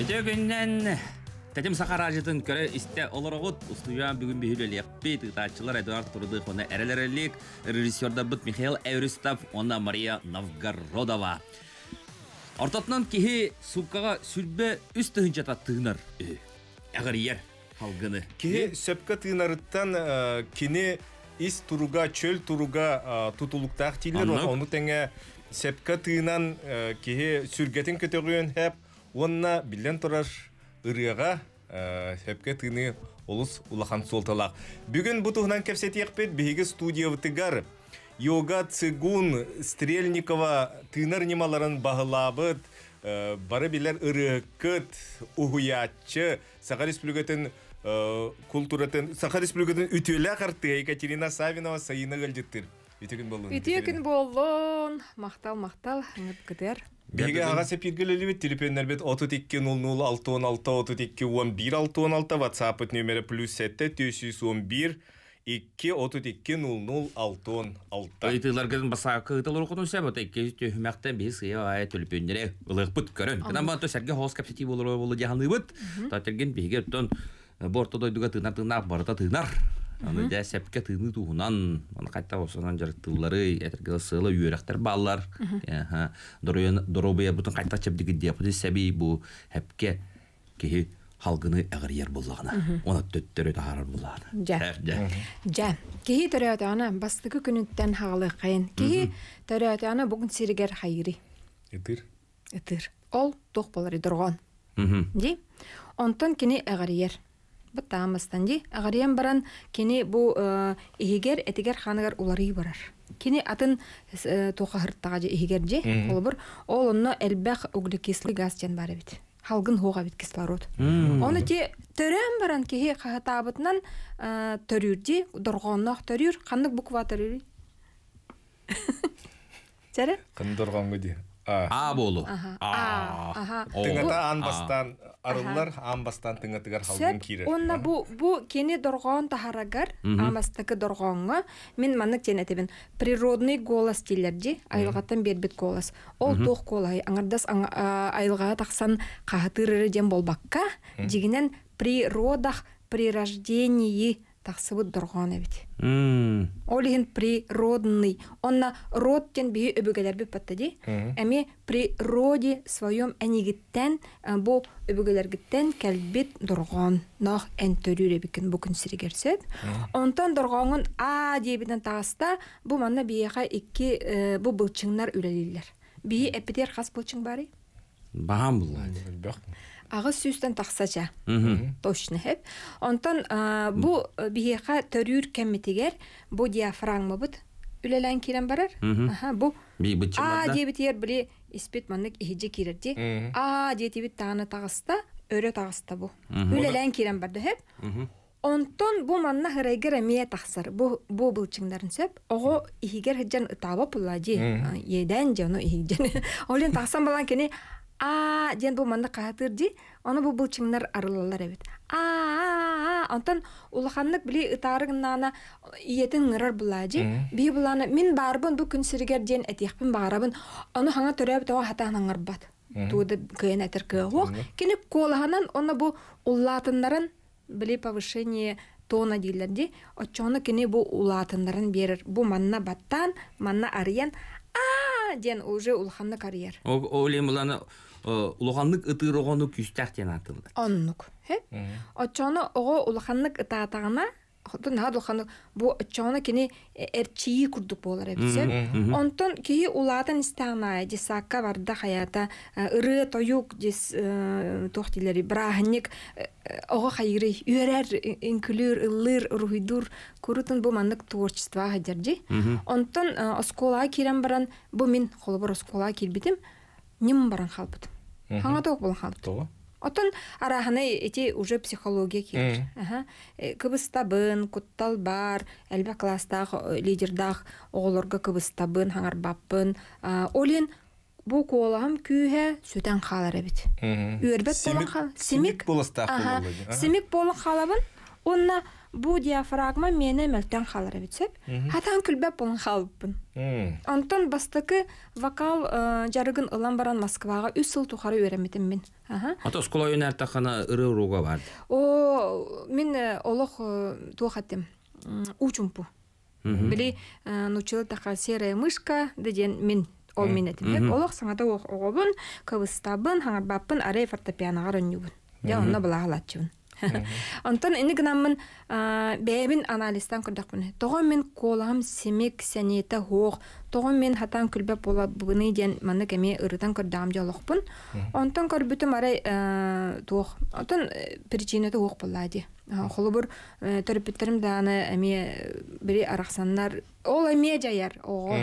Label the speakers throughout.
Speaker 1: Өте күннен Тәтім сақар ажытын көрі істе оларығыт, ұстыян бүгін бүйіл әлеппі, тұтатшылар Эдуард Тұрды оны әрәләрілік, режиссерда бұт Михаил Әуристав, она Мария Новгородова. Артатнан кихи суккаға сүлбе үст түхінші таттығынар. Әғір ер, халғыны.
Speaker 2: Кихи сөпкі тығынарыттан э, кене іс тұруға, чөл тұруға э, тұтулықтақ тилер, оны тәңе сөпкі тығынан э, кихи сүргетін көтігін әп, Онна билен тұраш ырыга э, сепке тыны олыс улахан Бүгін Бүгүн бу тухнан кепсетиякпет студия студиябытыгар йога цигун стрельникова тынар немаларын бағылабыт э, бары билер ырыкыт угуячы саха республикатын э, культуратын саха республикатын үтүлә қартты екатерина савинова сайына гөлдеттир үтігін болын үтігін
Speaker 3: болуын. мақтал мақтал ыңып кытер
Speaker 2: Биге ага алты либет телефоннар бет оту тикке алты 16 16, WhatsApp номері плюс 7 411 2 оту тикке 0066. Айтылар гын баса кытылар окуну себеп тикке төһмәктә без я телефоннары
Speaker 1: көрөн. Аны да сәпкә тыны туһунан, аны кайта осынан жарыктылары, әтергә сылы үйрәктәр балалар Әһә. Доробыя бутын кайта чеп диге дип, сәби бу хәпкә кеһи халгыны әгәр яр буллагына. Оны төттөрө таһар буллагына. Жә.
Speaker 3: Жә. Кеһи төрәтә аны бастыгы күнүттән хагылы кайын. Кеһи төрәтә аны бүген сиргәр хайри. Этир. Этир. Ол тоқ болар идорган. Мм. Ди. Онтан кине әгәр яр. Бұттамыстанди, ағариян баран кені бұл егер э, әтігер ханыгар улары барар. Кені атын э, тоқа же егер же, ол бір, ол әлбәқ углекислый газ жан бит. Халгын хуга бит кислород.
Speaker 4: Оны те
Speaker 3: төрен баран кеге қағатабытынан э, төрюр же, төрүр төрюр, қандық буква төрюр. Жарен?
Speaker 2: Қандық а болу тыңата анбастан арыллар анбастан тыңатыгар халгын кире онна бу
Speaker 3: бу кене дорғоон тахарагар амастыкы доргонго мен манык тенетебин природный голос тилерди айылғатан бербит голос ол тоқ колай аңардас айылға таксан кахатырыры дем болбакка дегенен природах прирождении тақсыбыт доргон эбит ол еген природный онна роттен бии өбөгелерби де. эми природе своем энигиттен э, бу кәлбет дұрған. доргон ән энтөрүр эбикен бұл күн керсет. онтон дұрғанын а дейбінен тағыста, бу манна биэха бұл э, бу былчыңнар Бұл бии эпитер хас былчың бары баам ағы сүстен тақсача. Точны хеп. Онтан бу биеха төрүр кәмметегер бу диафрагма бут үлелән килен барар. Аха, бу А дебит ер биле испит манык иҗи кирер ди. А дебит таны тагыста, өре тагыста бу. Үлелән килен бар дип. Онтон бу манна хырайгыра мия тақсыр. Бу бу булчыңдарын сөп. Ого игер хаджан табап улла ди. Едән жаны игер. Олен тақсан балан кене а диэн бу манна каатыр ди оны бу булчиңнар арылалар әбет а онтон улаханнык били ытаарыгнаана иетин ыңырар була жи би буланы мин барбын бу күн сиригер диэн этиэхпин баарабын ону хаңа төрөбүт тоо хатаан аңарбат тууда кыйын этер кыохох кини колаханан оны бу уллаатыннарын били повышение тона диилерди отчоны кини бу улаатындарын берер бу манна баттан манна арыян а диэн уже улаханнык карьер
Speaker 1: ол эми буланы Э, улуханнык ытыр огону күстях тен атылды.
Speaker 3: Оннук. Хе? Очоно ого улуханнык ыта атагана хотун наад улуханнык бу очоно кини э, эрчии курдук болар эбисе. Онтон кии улаатан истана дисакка варда хаята э, ыры тоюк дис тохтилери брахник ого хайры үрер инклюр ыллыр руйдур курутун бу маннык творчество хаджаржи. Онтон оскола кирен баран бу мин холбор оскола кирбитим ним баран халбыт. тоқ болан халбыт. Тола. Отон арахана эти уже психология кир. Ага. Э, кыбыстабын, куттал бар, әлбе класстах э, лидердах оғлорга кыбыстабын, хаңар баппын. Олин бу колам күйе сөтән халары бит.
Speaker 4: Үрбәт болан хал. Семик болыстах Семик
Speaker 3: болан халабын. Онна бу диафрагма мені мөлтөн халар битсеп қатан күлбәп болан халыппын онтон бастыкы вокал жарыгын ылан баран москваға үс сыл тухары үйрәмитим мин
Speaker 1: ата скула юнар тахана ыры руга бар
Speaker 3: о мин олох тухатым учумпу били нучылы таха серая мышка деген мин ол мен этим олох саңата оғобын кыбыстабын хаңарбаппын арай фортепианоға рөннюбүн я онна булагалатчыбын Онтан иник намын бәйбин анализтан күрдәкмен. Тоган мен колам семек сәнете хох, тоган мен хатан күлбе була буны ден мәне кеме ырыдан күрдәм ялыкпын. көр бүтәм арай тох. Онтан э, причина тох була ди. Холы бер э, төрөп биттерим аны әме бири арахсаннар. Ол әме жаяр. Ого.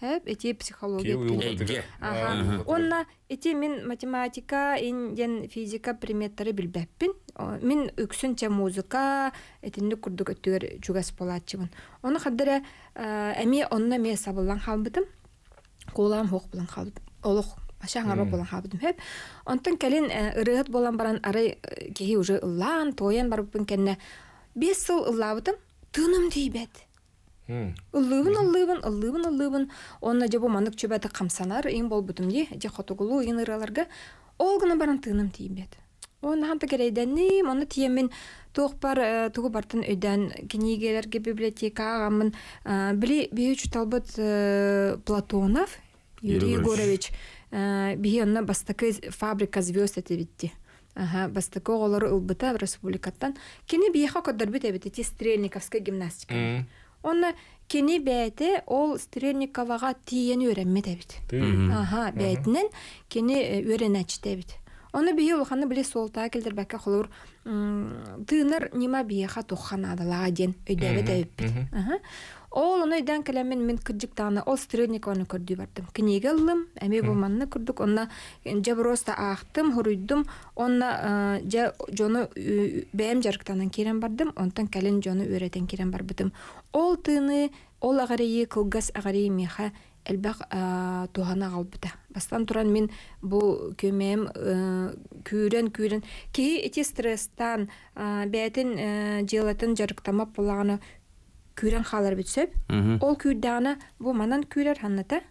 Speaker 3: Хэп, эти психология. Эйге. Э, э, ага. Онна, эти мен математика, инден физика приметтары билбәппин. Мен үксүнче музыка, этинни курдук өтүгөр жугас болатчыбын. Оны хаддыра э, эми онна ме сабылан халбытым. Колам хок булан халбытым. Олох Ашаңара болан хабдым хеп. Онтан калин ырыгыт болан баран ары ки уже лан тоян барып кенне. Бес сыл ыллабытым. Тыным дейбет ыллыбын ыллыбын ыллыбын оны онна жебо манык қамсанар, камсанар ин болбутумди де хотугулу ин ыраларга ол гына баран тыыным тийбет оннаханта керейденим оны тиемин бар э, тугу бартын өйдән книгелерге библиотека э, били биюч талбыт э, платонов юрий егорович биһи бастакы фабрика звезд этибитти Ага, бастык олар ылбыта республикаттан. Кини бияха коддар бит эбит стрельниковская гимнастика. Оны кені бәйті ол Стрельниковаға тиені өрәмме дәбіт. Аха, бәйтінен кені өрәнәч дәбіт. Оны бейі ұлғаны біле солта келдір бәкі қолыр тыныр нема қа тоққан адалаға ден дәбіт. Ол оны идән мен күджік ол стрельник оны көрді бардым. Кінеге ұлым, әме болманны күрдік, онна ақтым, хұрыйдым, онна ә, жоны бәйім жарықтанан керен бардым, онтан кәлін жоны өретен керен бар бітім. Ол тыны, ол ағарайы, кылгас ағарайы меха әлбәқ ә, туғана қалбыта. Бастан тұран мен бұл көмем ә, көйрен кей стресстан, бәтін желатын жарықтамап болағаны күүрен хаалар бүтсөп ол күүрдагына бу манан күүрер ханната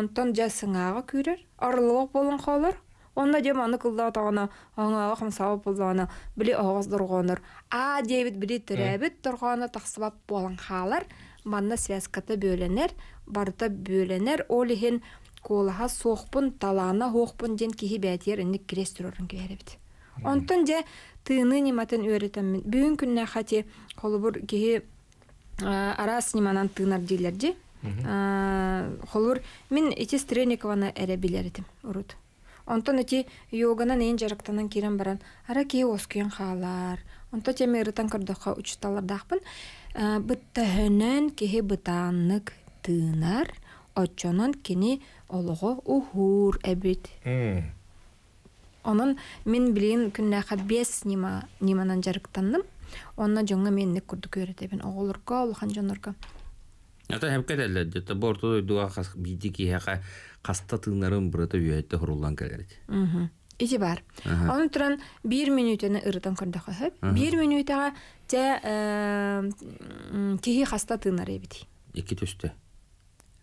Speaker 3: онтон жа сыңағы күүрер орлоох болон хоолор онна же маны кылдаа тоона оңаага хамсабап болдоона били оогоз дургонор а дебит били төрөбүт тургоно таксыбап болон хаалар манна связката бөленер барда бөленер ол ихин колаха соқпын таланы хоохпун ден кихи бәтиер инник кирес турорун киберебит онтон же тыыны ниматын үйрөтөмүн бүгүн күннэ хати холубур кихи Э, ара сниманан тынар дилерди э, холур мен эти стреникована эре этим урут онтон эти йоганан ээн жарактанан кирен баран ара кии оскуян хаалар онто теме ырытан көрдөхө учуталардакпын э, быттаһөнөн киһи бытааннык тыынар оччонон кини олого ухур эбит онон мен билигин күннэха бес нима ниманан жарыктандым онна жоңа меннек курдук үйрөтебин оголорго улахан жонорго
Speaker 1: Ата хәм кәдәлләр дә борту дуа хас биди ки хака каста тыңнарын бұрыты үйәтте хоруллан кәләрет.
Speaker 3: Мм. Ити бар. Аны туран 1 минутны ырытан көрдә хәп. 1 минутага тә тихи э, каста тыңнар эбит. Ике төстә.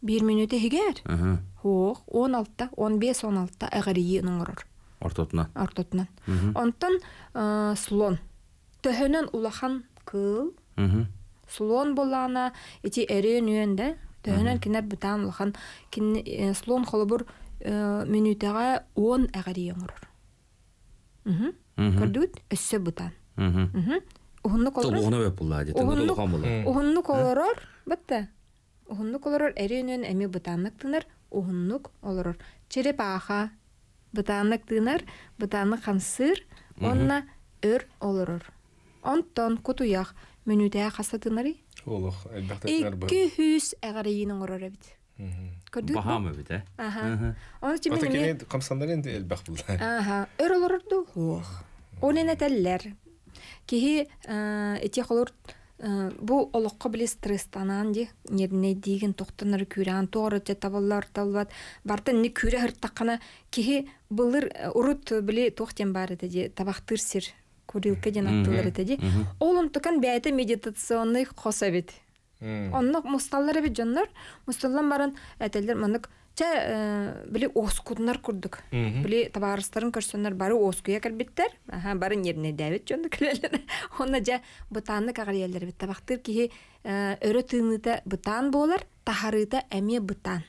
Speaker 3: 1 минуты хигәр. Хох, 16-та, 15-16-та әгәри слон төһөнөн улахан кыл сулон болана эти эрен үен да төһөнөн кине бутан улахан сулон холобур минутага он әгәри яңгырыр көрдүт өссө бутан уһунну колорор эми черепаха тынар онна өр олорор онтон кутуях мүнүдэ хасадынари
Speaker 2: олох элбахтатнар бар
Speaker 3: 200 эгариин оңорорабит көрдүк бахама
Speaker 2: бит э аха
Speaker 3: оны тим мен
Speaker 2: камсандар энди элбах
Speaker 3: бул аха өрөлөрдү ох онена теллер кихи э, эти холор э, бу олоққа биле стресстанан де неріне деген тоқтаныр күрән тоғыры те табылар табылат барта не күрә хыртаққана кеге былыр э, урут біле тоқтен бары де табақтыр сер курилка ден аттылар иде. Олым тукан бәйтә медитационный хоса бит.
Speaker 4: Онны
Speaker 3: мусталлар бит җаннар, мусталлар барын әйтәләр э, моны чә э, биле оскуднар курдык. Биле табарыстарын көрсәннәр бары оскуя якәр биттер. Аһа, барын ерне дәвит җанны киләләр. Онны җа бутанны кагырыйлар бит табактыр ки, э, өре тыныта бутан булар, тахарыта әмия бутан.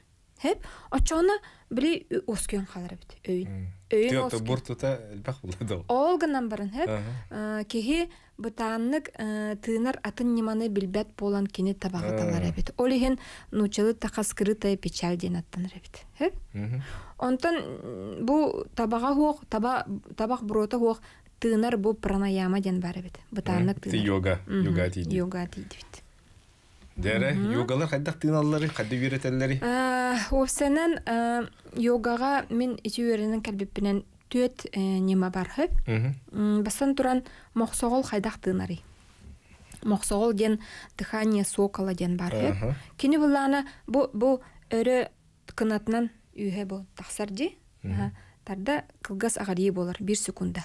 Speaker 3: Хәп, ачаны биле оскуян калыр бит. Өй өйін ол бур
Speaker 2: тута элбах булады
Speaker 3: ол гынан барын хэп ә, кихи бытааннык ә, тыынар атын неманы билбәт болан кини табагаталар эбит ол ихин нучылы таха скрытая печаль ден аттанар эбит хэп онтон бу табага хуок таба табак бурота хуок тыынар бу пранаяма ден бар эбит бытааннык йога йога тийди йога тийди бит
Speaker 2: Дәрі, йогалар қайдақ тыналлары, қадды үйретенлері?
Speaker 3: Ә, Овсанан ә, йогаға мен үйерінің кәлбеппінен төт ә, нема бархы. Бастан туран моқсоғол қайдақ тынары. Моқсоғол ден дыхание сокола ден бархы. Кені бұланы бұл өрі кынатынан үйе бұл тақсар де. Тарда кылгас ағарие болар, бір секунда.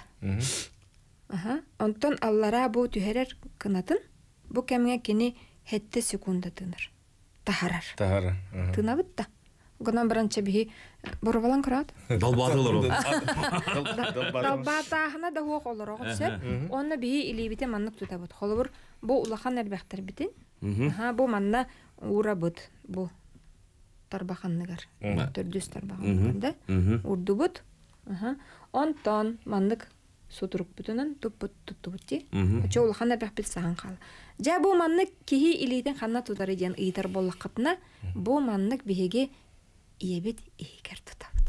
Speaker 3: Онтон аллара бұ түйерер кынатын, бұл кәміңе кені хетте секунда тыныр. Тахарар. Тахарар. та Гынан баранча би борбалан крат Далбатылар ол. хана да хуак олар оғыт сәп. би бихи илейбите маннык тута бот Холыбыр, бұл улахан әлбәқтір бітін. Бұл манна ура бұд. тарбахан тарбаханныгар. Төрдүс да Урду бұд. Онтон маннык сутурук бутунан туппут туттубутти очо улахана бэхбит сахан жа бу манны кихи илиитен ханна тутары диэн ыйтар боллаккатына бу маннык биһиги иэбит ийгер тутабыт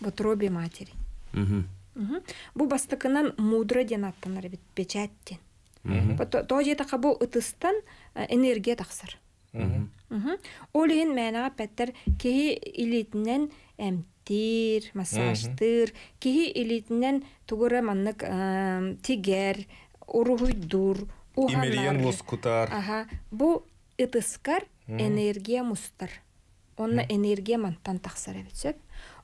Speaker 3: бу троби матери бу бастыкынан мудра ден аттанар бит печаттен тоже така бу ытыстан э, энергия таксар Олиһин мәнәгә пәттәр кеһи илитнән әмтир, массажтыр, кеһи илитнән тугыры маннык тигәр, уруһуй дур, Имерен
Speaker 2: лоскутар.
Speaker 3: Ага. Бу ытыскар энергия мустар. Онны энергия мантан тахсар әбетсеп.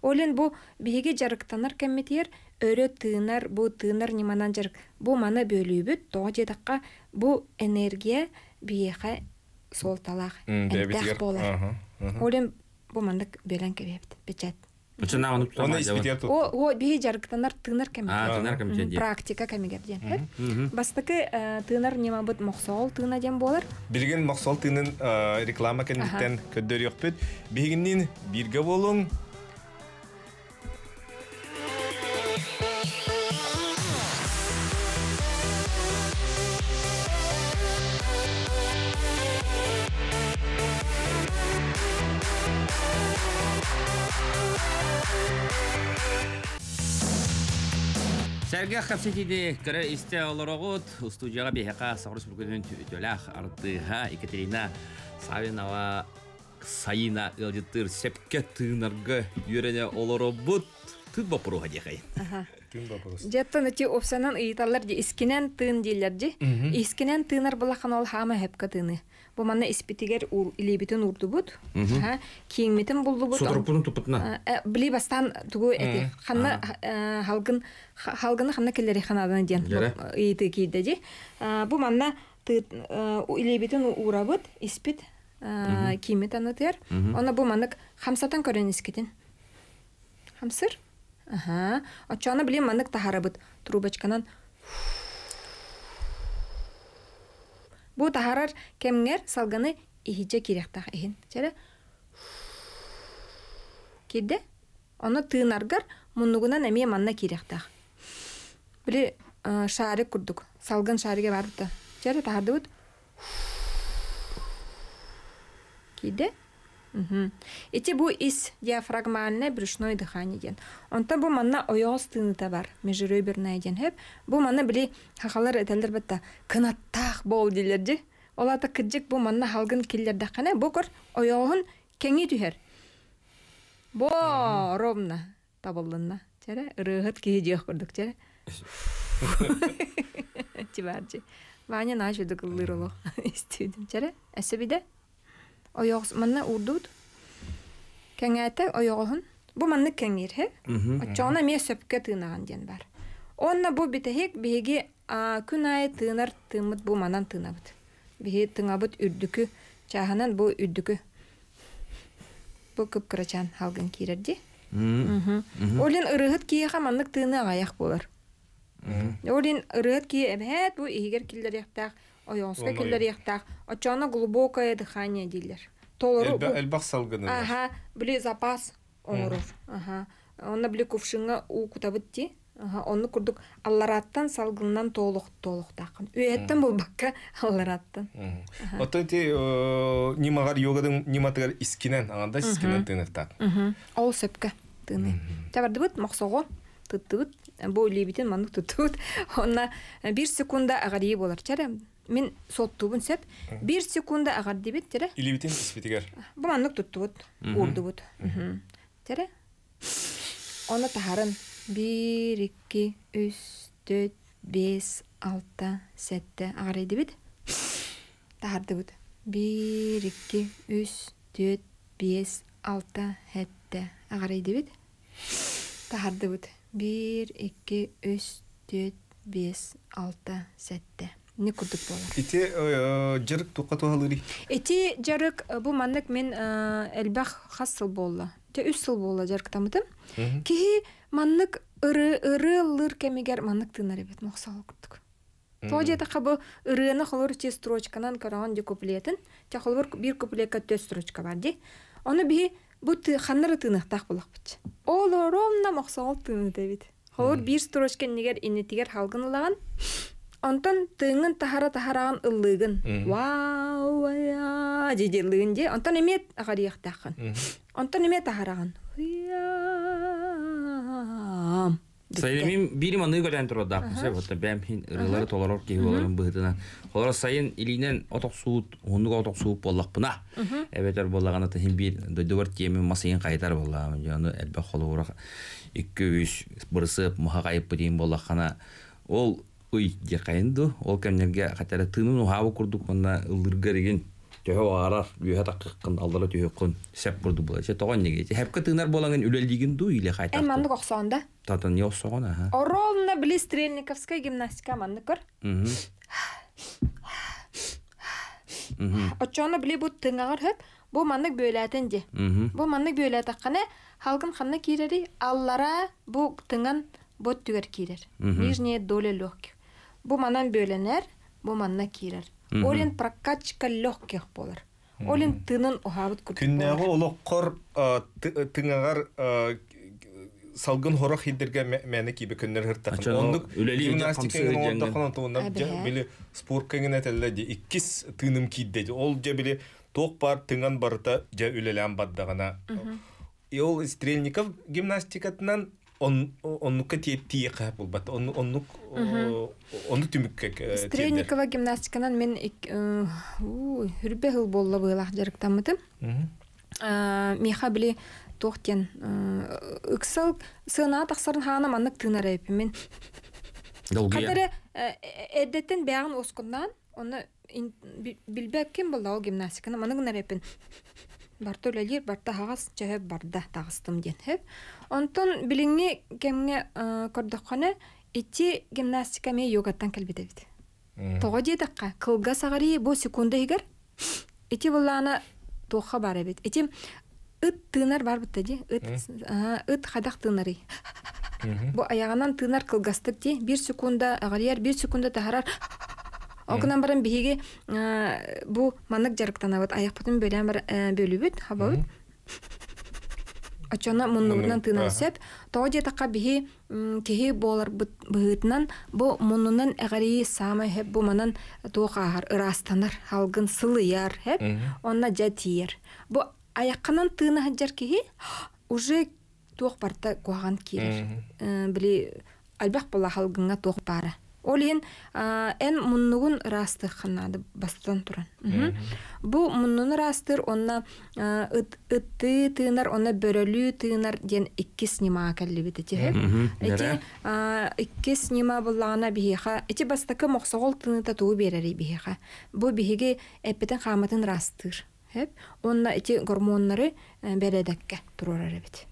Speaker 3: Олин бу биеге жарыктанар кәмметер, өрө тынар бу тынар неманан жарык. Бу мана бөлүйбүт, тоо жедакка бу энергия биеге сол талақ,
Speaker 4: энтэх болар.
Speaker 3: Олем бумандык белен кебепт, печат.
Speaker 1: Бычына онып тұра ма? О,
Speaker 3: о, бей жаргытанар тынар кәмі. А, тынар кәмі ден. Практика кәмі кәп ден. Бастықы э, тынар нема бұд мұқсол тына ден болар.
Speaker 2: Бірген мұқсол тынын э, реклама кәндіктен көддер еқпет. Бегіннен бірге болуң,
Speaker 1: Сәрге қапсетеді кірі істе олырығыт, студияға бейхеқа Сағырыс бүргінің түтіләқ артыға Екатерина Савинова Сайына үлдеттір сепке тыынырғы үйрене олырығыт тұтба пұруға
Speaker 3: Ага кин бабагыз. Жаттан ити опсанан ыйталлар же искинен тын дилер же. Искинен тынар булакан ол хама хепка тыны. Бу манна испитигер ур илибитен урду бут. Ха, киңмитин булду бут. Сотропун тупутна. Э, э, Били бастан тугу эти. Ханна э, халгын халгыны ханна келлери ханадан ден. Ыйты кийде же. Бу манна ты илибитен урабыт испит кимит анатер. Она бу манак хамсатан көрөнүс кетин. Хамсыр? Ага. Очана білем маннык тахарабыт. Трубочканан. Бу тахарар кемнер салганы ихиче та эхин. Чере. Киде? Оны тыынаргар муннугунан әме манна та. Били э, шары күрдік. Салған шарыге барыпты. Чәле тахарды бұд. Киде? Эти бу ис диафрагмальное брюшной дыхание ден. Онта бу манна ояз тыныта бар. Межирой ден хеп. Бу манна били хахалар этелдер бетта кынаттах бол дилерди. Олата кыджик бу манна халгын киллер дахана бу кор ояғын кеңи түһер. Бо ровна табылдына. Чара рыгыт кие диох курдук чара. Тибарчи. Ваня нажы дыгылыр оло. Истидим чара. Әсәбидә. Ойоғыс мынны урдуд. Кәңәтә ойоғын. Бу мынны кәңер һе.
Speaker 4: ме
Speaker 3: сөпкә тынаган дигән бар. Онна бу бите беге а күн айы тыныр тымыт бу манан тынабыт. Беге тыңабыт үрдүкү чаһанан бу үрдүкү. Бу көп кырачан халгын кирерди.
Speaker 4: Мм.
Speaker 3: Олин ырыгыт кие хаманлык тыны аяқ болар. Мм. Олин ырыгыт кие бұ бу игер килдер яқтақ. Оёңска келдерияқтақ. Очана глубокое дыхание дилер. Толору... Элбақ
Speaker 2: салгыны. Ага,
Speaker 3: біле запас оңырыр. Ага. Онна біле кувшыңа у кутабытти. Ага, онны күрдік аллараттан салгыннан толық толықтақын. Үйеттен бұл бакка аллараттан.
Speaker 2: Отой те немағар йогадың нематығар искинен, аңанда искинен тынықтақ.
Speaker 3: Ол сөпкі тыны. Тәбірді бұт мақсоғы тұттығыт, бұл лебетін маңық тұттығыт. Онна бір секунда ағарей болар. Чәрі мен сол тубын сәт, бир секунда агар дебит тере буманнык оны тахарын бир икки үс төрт бес алты сәтте еді дебит 1, бир икки үс төрт бес алты деп еді дебит тахардыбыт бир икки үс төрт бес алты сәтте ити жарык бул маык хкии маыы ырыыркеетоа бу э, ырыны ор и строчканын куплетин бир куплетке төрт строчка барди оны бии бу ханыы тынытах бакбыч о ровно моксол тыдеби олур бир строчкениге инетигер халгынылаган онтон тыңын тахара тахараган ыллыгын вау деди ыллыгын онтон эме агарияктакын онтон эме тахараган Сайын
Speaker 1: бирим аны көрән турда. Сәй вот бәм хин рылары толарор ки буларын быһытынан. Холар сайын илинен отоқ суут, онук отоқ суут боллак буна. Әбәтер боллагана та хин бир дөдөвөр теми масыйын кайтар болла. Яны әлбә холура 200 бирсеп махагайып дим боллакана. Ол ый жакайын ду ол кемнерге хатара тыынын ухабы курдук ылдырга деген төһө аарар үйөһө таккыккын алдара төһө сеп курду була че тогон неге че хепке тыынар болаңын үлөлдигин ду иле кайта эми
Speaker 3: мандык да
Speaker 1: тата эмне окшогон аха
Speaker 3: оровна били стрельниковская гимнастика мандыкыр очоно били бу тыңагыр хык бу мандык бөөлөтен же бу мандык бөөлөт акканы халкын кандай кирери аллара бу тыңан бот түгер кирер нижняя доля легких бу манан бөленер бу манна кирер олин прокачка легких болар олин тынын ухабыт күрт күннәгы
Speaker 2: олоққор тыңағар салгын хорох хиддерге мәне кибе көннөр хыртакын ондук били спорт кеңине телле же иккис тыным кидде ол же били ток бар тыңан барыта же үлелән баддагана и ол стрельников гимнастикатынан оннукка тиэха булбат оннук онну түмүкке э, стрельникова
Speaker 3: гимнастиканан мен э, үрбе ыл болла быылах жарыктамыты миха э, били тохтен ыксал сына тахсарын хаанам аннык тынара эпи мен кадере эддеттен бягын оскундан оны билбек ким болла ол гимнастиканы маныг нарепин барты үлелер барта хагас чәһә барда тагыстым ден онтон билинге кемне э, көрдөкхана ити гимнастика ме йогаттан келбеде бит тога дедакка кылга сагари бо секунда егер ити булана тоха бар бит ити ыт тынар бар бит ди ыт э, хадак тынары бу аягынан тынар кылгастык ди бир секунда агарияр бир секунда тахарар Огынан баран биһиги бу маннык жарыктанабыт аяқпытын бөлән бар э, бөлүбүт, хабабыт. Очона муннугунан тынасып, тоо жетака биһи кеһи болар бу муннунан эгери сама хеп бу манан туохаар ырастанар, халгын сылыяр хеп, онна жатиер. Бу аяққанан тыны хаджар уже туох барта куаган кирер. Э, били альбах бола халгынга бара ол ен эн муннугун расты ханнады бастан туран бу муннун растыр онна ытты тыынар онна бөрөлүү тыынар диэн иккис нима кэллибит эти эти иккис нима буллагана бихиха эти бастакы моксогол тыныта туу берери бихиха бу бихиги эппетен хааматын растыр хэп онна эти гормоннары э, бэрэдакке турар эбит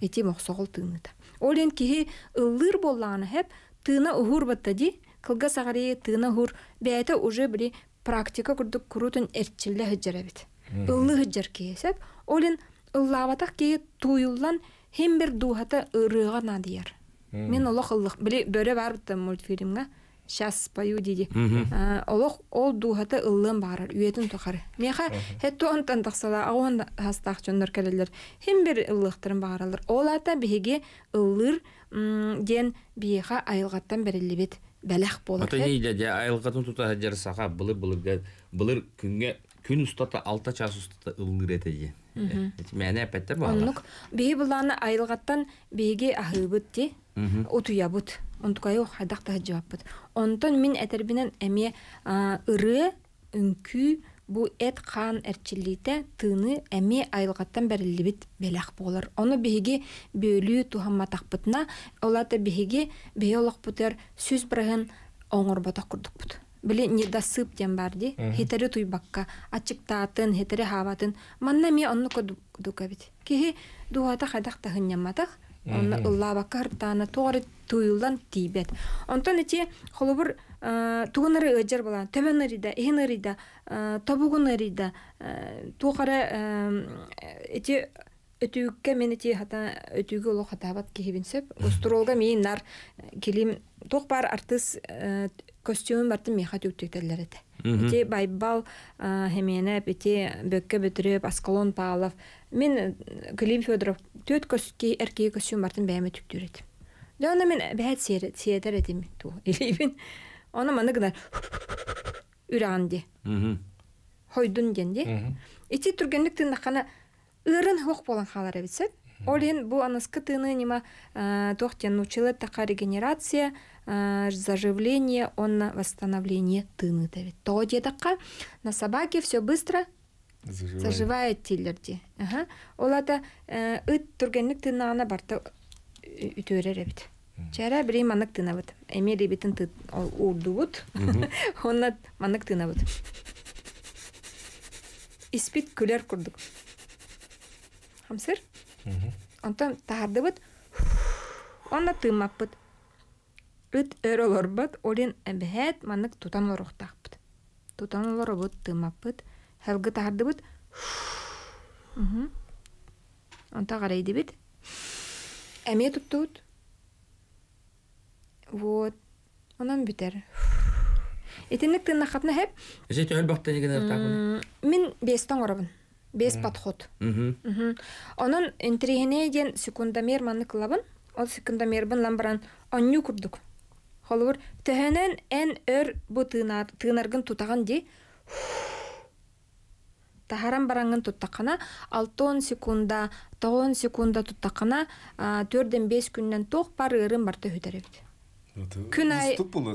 Speaker 3: эти моксогол тыныта ол ен киһи ыллыр боллагана хэп тына бұтта де кылга сагари тына ұғыр, бәйті уже біре практика курдук курутун ғыджар хыджарабит ыллы ғыджар киесеп олин ыллабатах кейі туйылдан хем бир дуухата ырыга надияр мен олох білі бөрі бар барбытта мультфильмга сейчас пою диди олох ол дұғаты ыллын барыр үйетін тұқары. меха әтті онтан тахсала ауын астақ жоннор бер хем бір ыллыхтарын бааралар ол ата биһиги ыллыр ден бейеха айылғаттан берелебет бәләх болар. Ата ейлі
Speaker 1: де айылғатын тұта жарысаға бұлы бұлы бұлыр күнге күн ұстата алта час ұстата ылғыр еті де. Мәне э, әпәтті бұл Онлық
Speaker 3: бейі бұланы айылғаттан бейге ахыбыт де ұтуя бұт. Онтукай оқ хайдақ та жауап бұт. Онтан мен әтербінен әме ыры үңкү бу эт хаан эрчиллите тыны эми айылгаттан берилибит белях болар. Оны биһиги бөөлүү тухамматахпытна, олата биһиги бутер сүз брагын оңорботох курдукпут. Били недосып тем барди, хетері туйбакка, ачыктаатын хетери хаватын, манна ми онны Кихи дуата хадах тахын онна ыллабакка хыртаана тоғары туйыллан тийбет онтон ити холобур э, тугунары ыжар балан төбөнөрида эхинерида тобугунерида э, туохара э, ити өтүүкке мен ити хата өтүүгө оло хатабат кихибинсеп гастролга мен нар келим тоқ бар артыс костюм бартын меха түктөктерлер Ити байбал хемене ити бөккө бүтүрүп Аскалон Павлов. Мен Клим Федоров төт көскей эркей көсүм бартын бәме түктүрет. Дәна мен бәһәт сире сиетер этим ту. Илибин. Оны маны гына үранди. Мм. Хойдун генди. Ити тургенлик тындакана ырын хок болан халар бисет. Олин бу аныскы тыны нема э, тохтен училы така регенерация, э, заживление, онна восстановление тыны тавит. То дедаққа на собаке все быстро заживает тилерди. Ага. Олата ыт э, тургенлик тынагына барта үтөрер бит. Чара бир манык тынабыт. Эме ребитин ты урдубут. Онна манык тынабыт. Испит күлер курдук. Хамсыр? онтон таһардыбыт онна тымаппыт. ыт өр олорбат олин эбэһээт манык тутан олорохтаахпыт тутан олоробут тыымаппыт хелгы таһардыбыт онта гарайдыбыт эмие туттубут вот онан бүтер итинник тыыннахатна хэп Мен бестон оробын бес подход онон интерихине диэн секундомер маны кылабын ол секундомербын ламбаран онню курдук холубур төһөнөн эн өр бу тыынаргын тутаган ди тахаран бараңын туттакана алтон секунда тогон секунда туттакана төрден беш күннен тох бар ырын барта хүтеребит
Speaker 2: күнай тупулы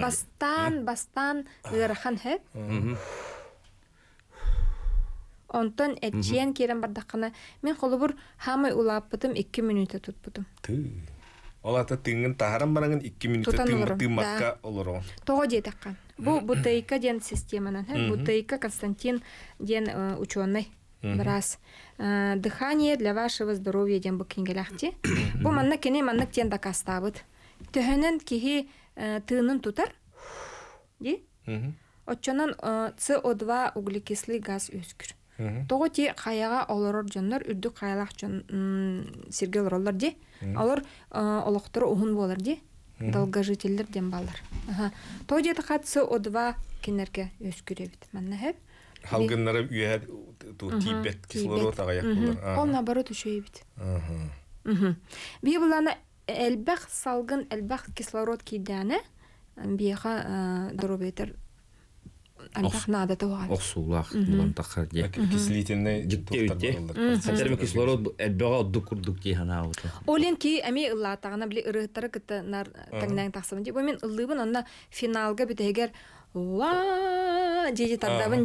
Speaker 3: Бастан, бастан ырахан Онтон бардакына мен холубур хамы улаппытым 2 минутта тутпутум.
Speaker 2: Олата тыңын тахарым 2
Speaker 3: минутта Бу бутейка ден системанан, бутейка Константин ден э, ученый біраз э, дыхание для вашего здоровья ден бу кингелахти бу манна кене манна тен дакастабыт төһөнен кихи э, тыынын тутар де отчонан co2 э, углекислый газ өскүр Тоғы ти қаяға олорор жоннор үрді қаялақ жон сергел роллар де Алар олоқтор уһун болар ди. Долгожителдер ден балар. Аха. Тоғы ти со 2 кенерге өскүребит. Манна хеп. Халгыннары
Speaker 2: үйәр ту тибет кислород агаяк булар. Ол
Speaker 3: наоборот үшөй бит Би буланы салгын элбах кислород кидәне биеха дробетер Альбах надо туган. Оксулах булан тахар ди. Кислительный доктор. мен финалга бит тардабын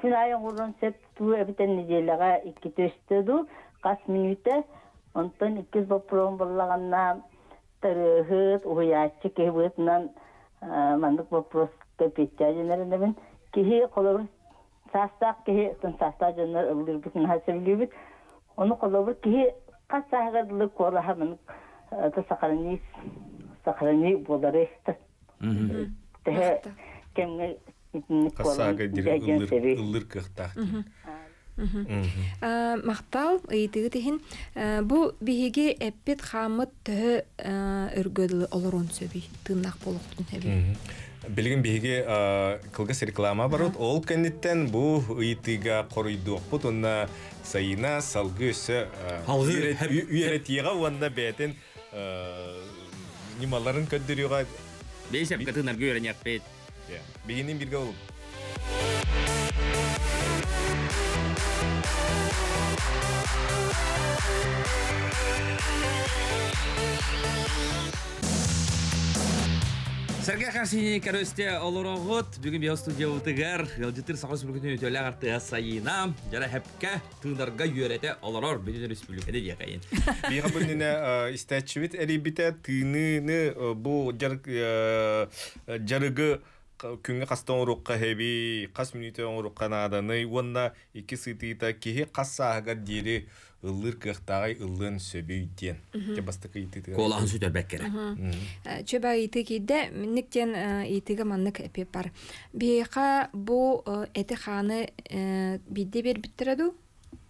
Speaker 4: Тинайын урон сеп ту эбитен неделега қас төстөдү. Кас минута онтон икки бопром боллаганна Оны мен болары кассага
Speaker 2: ыллыр кыхтах
Speaker 3: мактал ыйтыгы тихин э, бу биһиги эппит хамыт төһө э, өргөдүл олорон сөбей, тыыннак
Speaker 2: Білгін кылгыс реклама барут ол бұл бу құрыйды коруйдуокпут онна сайына салгы өсө э, үйэретиега иә бегеннен белгі алу
Speaker 1: Сәрге қашыны көрісте олырығыт, бүгін студия сағыз жара әпкә тұңдарға үйереті олырыр бүдін республикада дей қайын.
Speaker 2: Бейға бүніне істәтші әрі күнгі қастан урукка хэби қас мүнүтө урукка наданы онна екі сытыйта кихи қас саагар дири ыллыр кыхтагай ыллын сөбүйден тебастыкы итыты сөйтер бәк керек
Speaker 3: чөбә ити кейді минниктен итиге маннык эпеп бар биэха бу э, эти хааны э, бидде қастам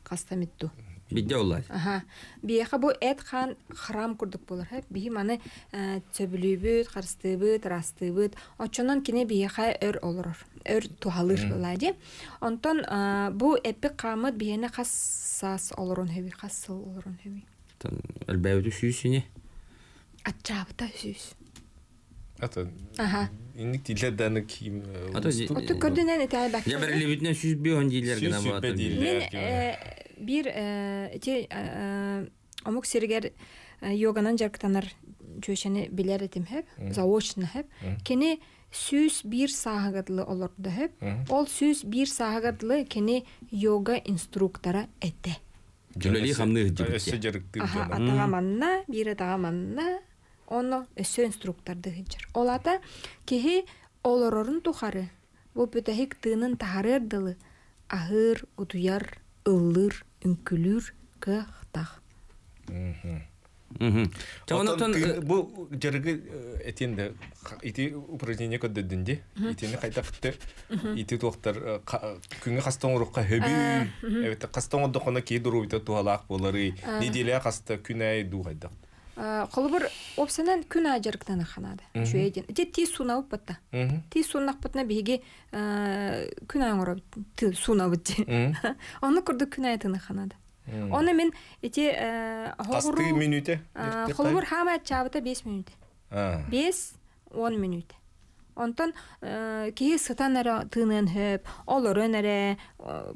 Speaker 3: кастамитту Бидде олай. Аха. Бияха бу эт хан храм курдук болар. Хэ бии маны э, төбүлүбүт, харстыбыт, растыбыт. Очонон кине биеха өр олор. Өр тухалыр болайди. Онтон э, бу эпи камыт биене хассас олорун хэби, хассыл олорун хэби.
Speaker 2: Тон
Speaker 1: элбэвди сүйсүне.
Speaker 3: Атчабыта сүйсү. Ата. Аха.
Speaker 2: Инди тилдә дә Ата,
Speaker 1: ут
Speaker 3: күрдән Я бер
Speaker 1: ле битнә сүз бе диләр генә бат. Мен
Speaker 3: бер э амок э, э, э, сергәр йоганан җыркытаннар җөшене биләр дим хәп, заочны хәп. Кене сүз бер сагытлы олар да хәп. Ол сүз бер сагытлы кене йога инструктора әйтә.
Speaker 1: Дөлели хамны дип. Ата
Speaker 3: гаманна, бире таманна. Оно өсө э, инструктарды хинчер. Олата кихи олорорун тухары. Бу бүтәһик тынын тахарырдылы. Ахыр, утуяр, ыллыр, үнкүлүр, кыхтах.
Speaker 4: Э,
Speaker 2: бу жергі әтенді, э, ити упражнение көддіңде, итені кайта фітті, ити тоқтар күнгі қастан ұрыққа хөбі, қастан ұрдықына кей дұру біті туғалақ болары, неделя қаста күнәй ду қайдақ.
Speaker 3: Құлыбыр опсанан күн ажырықтан қанады. Жүйеден. Де ти суна тез э, Ти суна беге күн аңыр ты суна ұппатте. Оны күрді күн айтыны қанады. Оны мен ете... Қасты э, минуте? Қолыбыр э, хама чабыта 5 минуте. 5-10 минуте. Онтан кейі сытан әрі тынын хөп, олырын әрі,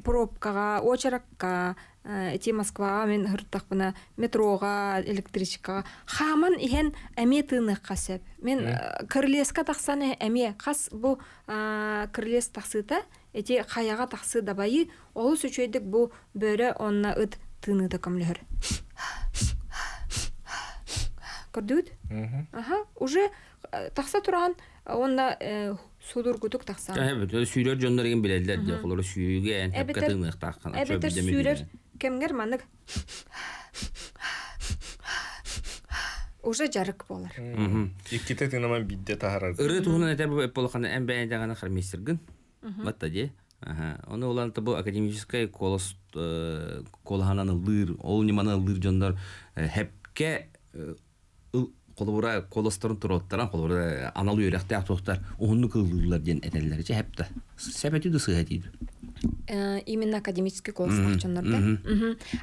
Speaker 3: пробкаға, очаракка, Э, эти Москва мен гыртак метроға, метрога, электричкага хаман иһен әме тыны касеп. Мен э, кырлеска тақсаны әме кас бу э, кырлес тақсыты эти хаяга тақсы дабайы ол бу бөрө онна ыт тыны да камлер. Көрдүт? Аха, уже тахса туран онна судур күтүк тахса. Әбет,
Speaker 1: сүйрөр жөннөргөн билелдер, олар сүйүгөн, Әбет,
Speaker 3: кемгер манык уже жарык болар.
Speaker 1: Икките тынаман бидде тахарар. Ыры туһуна әтә бу эполханы әм бәйдәгәне хәрмистергән. Батта ди. Ага. Оны улан бу академическая колос э, колхананы лыр, ол ниманы лыр жондар э, хепке колбура э, колосторын туроттаран колбура аналы үрәктә тохтар. Онны кылдылар дигән әтәләр җәһәптә. Сәбәте дә сыгы диде.
Speaker 3: Э, именно академический колос тахчонор да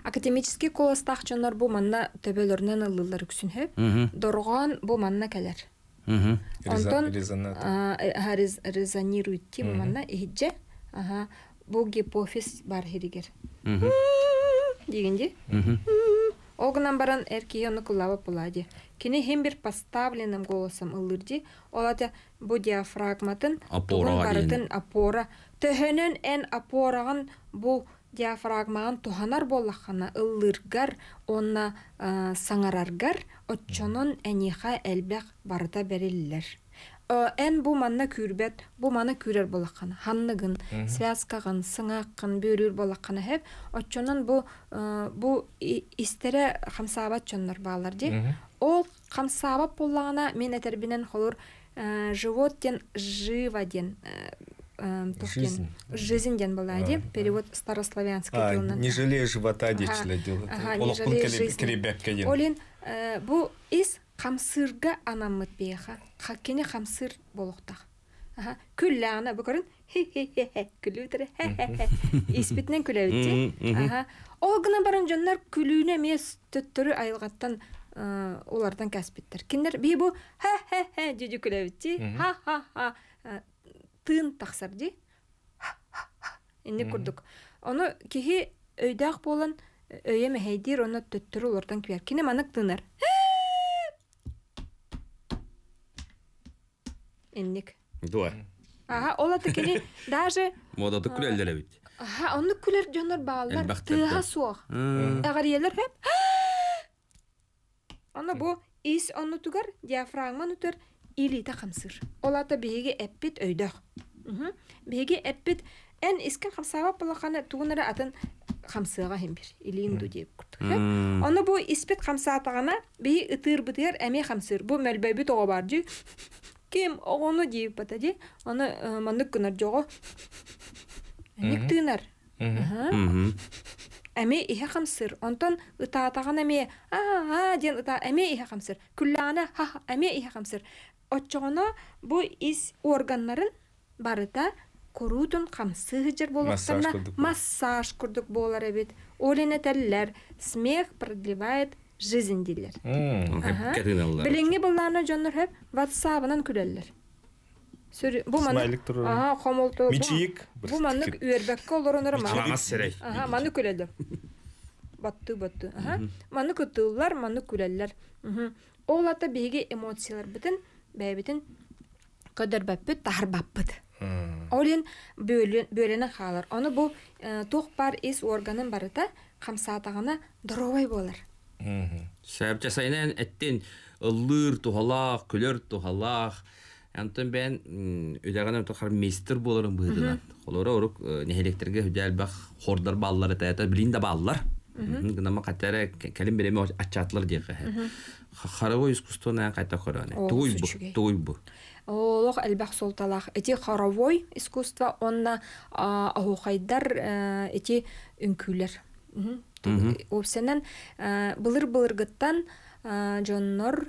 Speaker 3: академический колос тахчонор бу манна төбөлөрүнөн ылылар үксүнһе доргон бу манна келер
Speaker 4: онтон э,
Speaker 3: резонирует тим манна эже бу гипофиз бар хиригер дегенде огунан баран эркиону кулава пулади. Кини бир поставленным голосом ылырди, олата бу диафрагматын, апора опора төһөнөн эн апораган бу диафрагмаган туханар боллахана ыллыргар онна э, саңараргар отчонун әниха әлбәк барыта бериллер. Э, эн бу манна күрбет бу мана күрөр болаққаны. Ханныгын, связкагын сыңақын бөрір болаққаны хеп отчонун бу, э, бу истере қамсабат чоннар балар ди Ол қамсабат болагана мен этербинен холур живот ден, ден, жизнь жизнь ден был әди перевод старославянский
Speaker 2: а, не жалея живота дечиле дел
Speaker 3: олохпун керебек кеген олин э, бу из хамсырга анаммыт беха хаккене хамсыр болохтах аха күлләне бүкөрін хе хе хе хе күлү тире хе хе хе испитнен күләбитти аха ол гына барын жоннар күлүүнө мес төттөрү айылгаттан олардан э, кәсбиттер киндер би бу хе хе хе жүдү күләбитти ха ха ха э, Тын тақсар, ди? Ха, ха, курдук. Оно кихи, ойдах болын, ойеми э, хайдир, оно тыттыру ордан кивер. Кине ма ныг тынар. Ха, ха, инник. Дуар. Ага, олаты кине, даже
Speaker 1: Мо дадык бит альдалавит.
Speaker 3: Ага, онны кулер, донор, балдар, тыха сох.
Speaker 1: Ага,
Speaker 3: рейлер, ха, ха, ис онну тугар, диафрау ма илита хамсыр. Олата беге эппит өйдөх. Беге эппит эн искен хамсаба палахана тугунара атын хамсыга хембир. Илин ду деп курдук. Оны бу испит хамса атагана беги ытыр бытыр эме хамсыр. Бу мөлбөбү тога бар жи. Кем огону деп батади. Оны э, мандык күнөр жого.
Speaker 4: Ник тынар.
Speaker 3: Әме иһе хамсыр, онтон ытаатаган әме а а ден ыта әме иһе хамсыр. Күллана ха әме иһе хамсыр оччоно бу из органнарын барыта корутун камсы хыжыр болуктарына массаж курдук болар эбит оленетеллер смех продлевает жизнь дилер
Speaker 4: билиңи
Speaker 3: булларны жоннор хеп ватсабынан күлөллөр бу маны ага комолту мичиик бу маны үөрбекке батты батты маны күлөлөр батту батту ага маны көтүүлөр ол ата биги эмоциялар бүтүн бәйбітін көдөр баппыт тахар баппыт олен бөөлені халар оны бұл э, тоқ бар ис органын барыта қамсатағына дорогой болар
Speaker 1: сәп жасайынан әттен ыллыр тухалақ күлөр тухалақ Антон бен үдәгәнем тохар мистер булырын быдылар. Холора урук э, нехелектерге үдәл бах хордар баллары тәтә билин дә баллар.
Speaker 4: Гынама
Speaker 1: катара кәлим береме ачатлар дип хоровое искусство на кайта хораны. Туйбу, туйбу.
Speaker 3: Олох әлбәх солталах. Э, эти хоровой искусство, онна ахухайдар, эти үнкүлер. Обсенен э, былыр э, Джон жоннор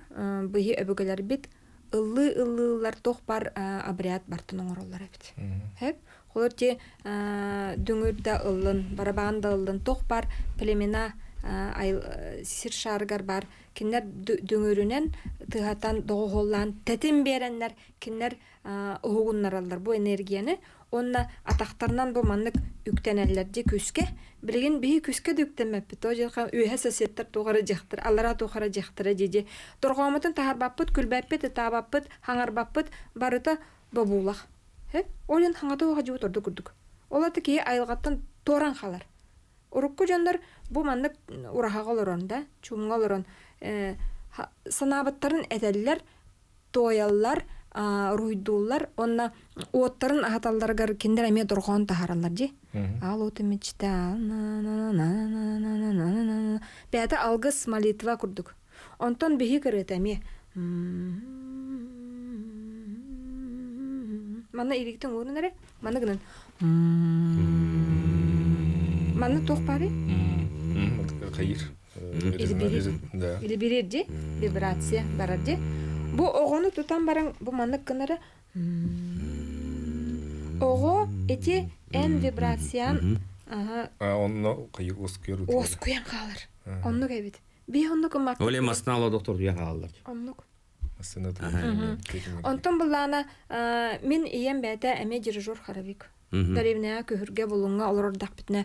Speaker 3: бұйы өбөгелер бит, Ұлы-ылылар тоқ бар обряд бартының ороллар бит. Хэп? Холор те ұлын, барабағанды ұлын тоқ бар племена Ә, ә, сир шарыгар бар киннер дөңөрүнен тыһатан доголлан тетин береннер киннер ә, оогуннараллар бу энергияны онна атақтарынан бу маннык үктенеллерди күске билгин бии күске да үктенмеппит о жылка үйһе соседтер тугара жактыр алара диди торгомутун тахарбаппыт күлбәппит ытаабаппыт хаңарбаппыт барыта бабуулах олен хаңата оға жуу турду күрдүк олаты кии айылгаттан торан халар урукку жондор бу маннык ураһаға олорон да чумга олорон санаабыттарын этеллер тояллар руйдууллар онна уоттарын ахаталларгар кендер эме доргоон тахараллар ди ал оты мечта бээте алгыс молитва курдук онтон биһи кырыт эми мана иригитин урун эре мана гынан мана тух пари
Speaker 4: вот
Speaker 2: кайыр или
Speaker 3: берерде вибрация барарде бу огону тутан баран бу маннык кынары ого эти эн вибрациян а
Speaker 2: онно кайыр оскуяр оскуян
Speaker 3: калыр онну кайбит бе оннук мак оле
Speaker 2: мастан ала доктор дуя калыр
Speaker 3: оннук Онтон буллана мен ием бәді әме дирижер харавик. Тәрибне көргә булынга алар дак битне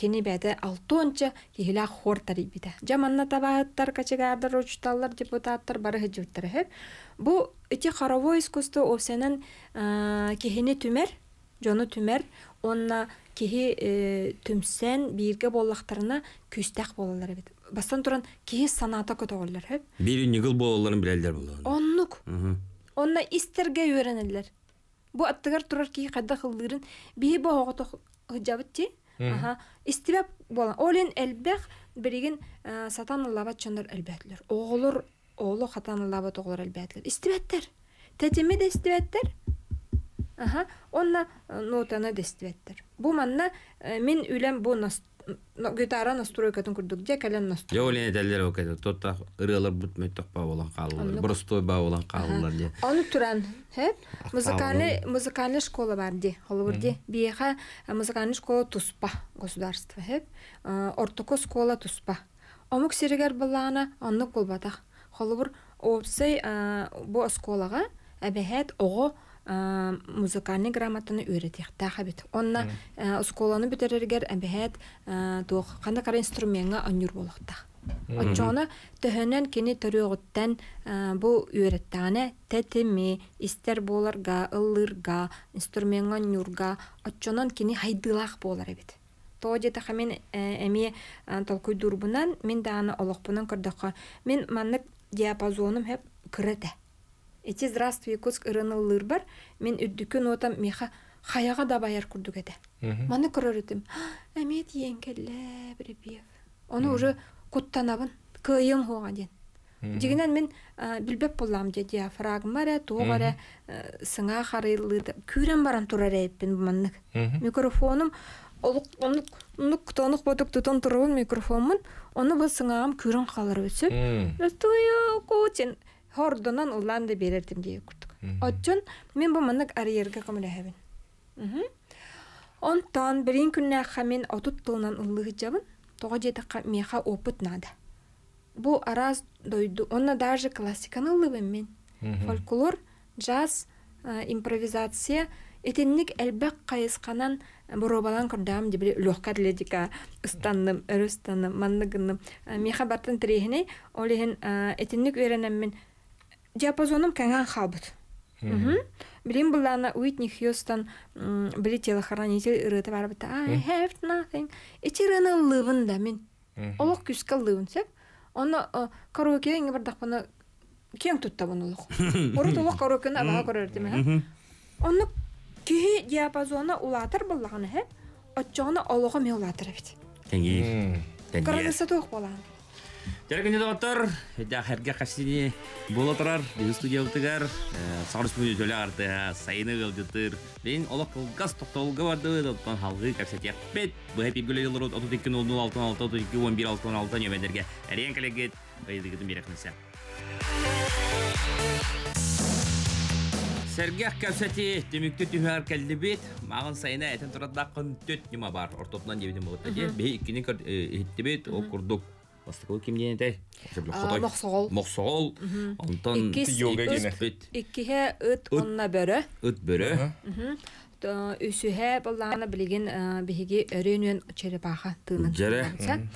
Speaker 3: кени бәдә алтынча хиһлә хор тәрибидә. Яманна табаһаттар качага бер учталлар депутаттар барыһы һиҗүттәр Бу ике каравой искусство осенен кехене түмер, җоны түмер, онна кехи э, түмсән биргә боллыктарына күстәк булалар бит. Бастан туран кехи санаата көтәгәлләр һәр.
Speaker 1: Бирүнигел булаларын беләләр булар.
Speaker 3: Онлык. Онна истергә йөрәнәләр. бу аттыгар турар ки кайда кылдырын бии бохото хыжабытти аха истибеп болан олен элбех бириген э, сатан лабат чондор элбетлер оголор оолу хатан лабат оголор элбетлер истибеттер тетеме де истибеттер аха онна э, нотаны да истибеттер бу манна э, мен үлем бу но гитара настройка тон курдук где кален настройка.
Speaker 1: Я улен дәлләр ок әйтә. Тотта ырылар бутмый токпа болан калдылар. Простой ба болан калдылар ди.
Speaker 3: Аны туран, хе музыкальный музыкальный школа бар ди. Холыбыр ди. Биеха э, музыкальный школа туспа государство хе э, Ортоко школа туспа. Омук сирегер буллана, анны кулбатах. Холыбыр Осы э, бұл школаға әбәһәт оғы Э, музыкальный грамотаны үйрәтәхтә хәбит. Онна э, сколаны битерергә әбәһәт э, тоқ кандай кара инструментга анюр булакта. Отчона кені кини төрөгөттән бу үйрәттәне тәтеме истер боларга, ыллырга, инструментга нюрга, отчонан кини хайдылах болар бит. то та әме әми толкуй дурбунан, мин даны олоқпунан кырдықа. мен манны диапазоным хәп кирәтә эти здравствуй куск ырыныл лырбар мен үддүкүн отам меха хаяга да баяр курдук эде маны көрөр эдим эмет еңкелле бирбиев ону уже куттанабын кыйын хуга дейин дегенен мен билбеп болам же диафрагмаре тогаре э, сыңа харыйлы күрен барам турар эппин манык микрофонум олук тонук бодук тутун турубун микрофонмун ону бул сыңаам күрен калыр өсүп хордонан уллан да берердим дии курдук отчон мен бу маннык арыерге көмөлөһөбүн онтон бирин күннээха мен отут тылынан жабын тога жетакка меха опыт нада бу араз дойду онна даже классиканы ыллыбын мен фольклор джаз импровизация этенник элбек кайысканан боробалан кырдаам дебри легкая атлетика ыстанным өрүстанным манныгынным меха бартын тирехине этенник этинник мен диапазоным кәңән хабыт. бұл ана Уитни Хьюстон били телохранитель үріті бар бұта. I have nothing. Итираны лывын да мен. Олық күскі лывын сәп. Оны э, караоке еңі бер дакпаны кең тұтта бұны олоқ. Ору олық караоке на бага көрөр Оны күйі диапазоны улатыр буллаганы хеп. Отчоны олығы мен улатыр бит.
Speaker 4: Теңгей. Карагысы
Speaker 3: тоқ болан.
Speaker 1: Тәрәкіне доғаттар, әрге қасыне бола тұрар, бізді студия ұлтығар, ә, сарыс мүні төлі арды, ә, сайыны ғылдытыр. Бен олақ қылғас тоқталға барды, ұлттан халғы қапсәт яқпет. Бұл әпіп бүлі Әрен кәлігет, ғайдығыдың кәпсәте сайына әтін төт нема бар, ортопнан болады. Бей, Астык кемдине те? Чөблек хосал, хосал, антан видеога кире.
Speaker 3: Көһәр өт онна бөрә, өт үсүһә булланы билеген биһиги өрөнүн черепаха тыны. Жере.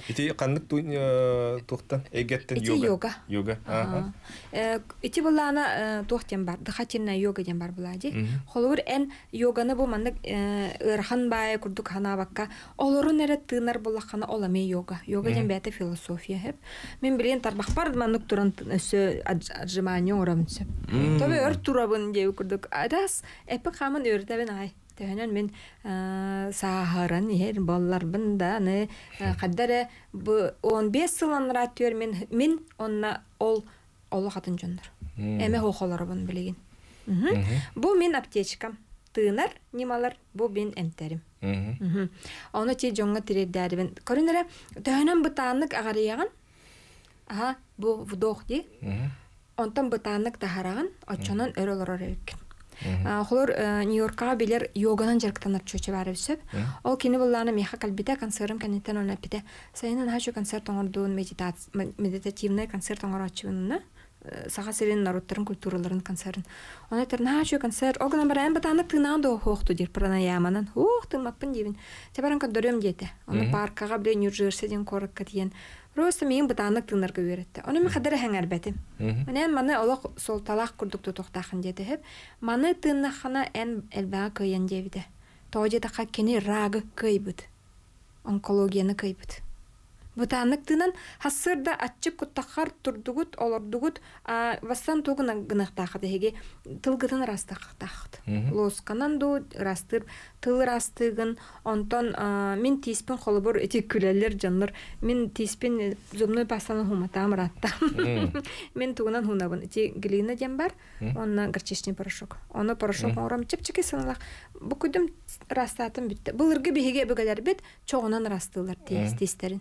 Speaker 2: Ити кандык туй эгеттен йога. Йога.
Speaker 3: Э ити булланы тухтан бар. Дыхатинна йога ден бар булади. Холур эн йоганы бу мандык ырхан бай курдук хана бакка. Олору нере тынар булахана олами йога. Йога ден бәте философия хеп. Мен билен тарбак бар мандык туран сө аджиманы урамчы. Тобе өр турабын дей курдук. Адас эпик хаман өртәбен ай. Төһөнөн мен э, сахарын ер болларбын да аны э, каддары бу 15 сылан ратыр мен мен онна ол олы хатын жондор. Эме хохолорбун билеген. Бу мен аптечка. Тынар нималар бу мен эмтерим. Оны те жоңга тирердәрбен. Көрүнөрө төһөнөн бытанык агарыяган. Аха, бу вдох ди. Онтан бытанык тахараган, очонон өрөлөрөр экен. Холор э, Нью-Йоркка билер йоганан жарктан чөчө барып сөп. Э? Ол кини булланы меха калбита концертым кенеттен олап бите. Сайынан хачу концерт оңордуун медитативный концерт оңорачуунна саха сирен народтарын культураларын концерн. Он айтар начо концерт. Огна баран батаны тына до хохту дир прана яманан. Ох, ты маппын дивин. Тебаран кадырым дете. Он паркага бле Нью-Джерсиден корак кетген. Просто мен батаны тынар көберетте. Оны мен кадыра хаңар бәтем. Мен маны олох сол талак курдукту тотохтахын дете хеп. Маны тынна эн элбаа көйен дебиде. тоо тақа кени рагы көйбүт. Онкологияны көйбүт. Бұтанық тынан хасырда атчып күттаққар тұрдығыт, олардығыт, вастан тоғына гынақтақыды еге тылғытын растақтақты. Лосканан да растыр, тыл растығын, онтан мен тиіспен қолыбыр әтек күлелер жаннар мен теспен э, зумной бастаны хуматам ратта. Мен туғынан хунабын, әте глина дем бар, онна гарчешне порошок. Оны порошок орам чіп-чікі сынылақ. Бұ растатын бітті. Бұл ұрғы бігеге бүгелер бет, чоғынан растылар тестерін.